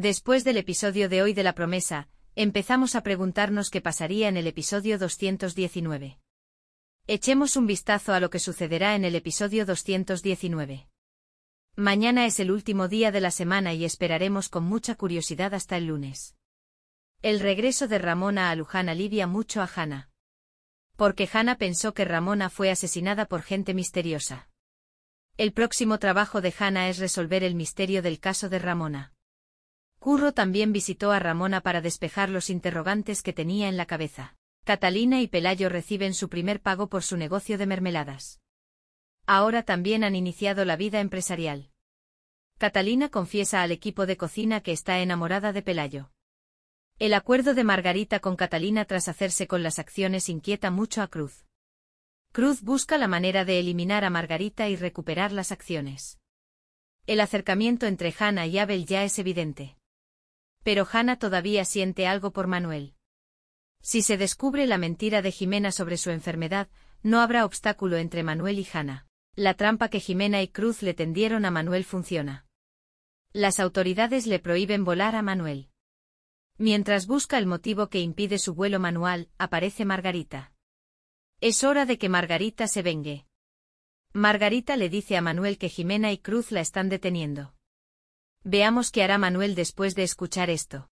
Después del episodio de hoy de la promesa, empezamos a preguntarnos qué pasaría en el episodio 219. Echemos un vistazo a lo que sucederá en el episodio 219. Mañana es el último día de la semana y esperaremos con mucha curiosidad hasta el lunes. El regreso de Ramona a Luján alivia mucho a Hanna, Porque Hanna pensó que Ramona fue asesinada por gente misteriosa. El próximo trabajo de Hanna es resolver el misterio del caso de Ramona. Curro también visitó a Ramona para despejar los interrogantes que tenía en la cabeza. Catalina y Pelayo reciben su primer pago por su negocio de mermeladas. Ahora también han iniciado la vida empresarial. Catalina confiesa al equipo de cocina que está enamorada de Pelayo. El acuerdo de Margarita con Catalina tras hacerse con las acciones inquieta mucho a Cruz. Cruz busca la manera de eliminar a Margarita y recuperar las acciones. El acercamiento entre Hannah y Abel ya es evidente. Pero Hanna todavía siente algo por Manuel. Si se descubre la mentira de Jimena sobre su enfermedad, no habrá obstáculo entre Manuel y Hanna. La trampa que Jimena y Cruz le tendieron a Manuel funciona. Las autoridades le prohíben volar a Manuel. Mientras busca el motivo que impide su vuelo manual, aparece Margarita. Es hora de que Margarita se vengue. Margarita le dice a Manuel que Jimena y Cruz la están deteniendo. Veamos qué hará Manuel después de escuchar esto.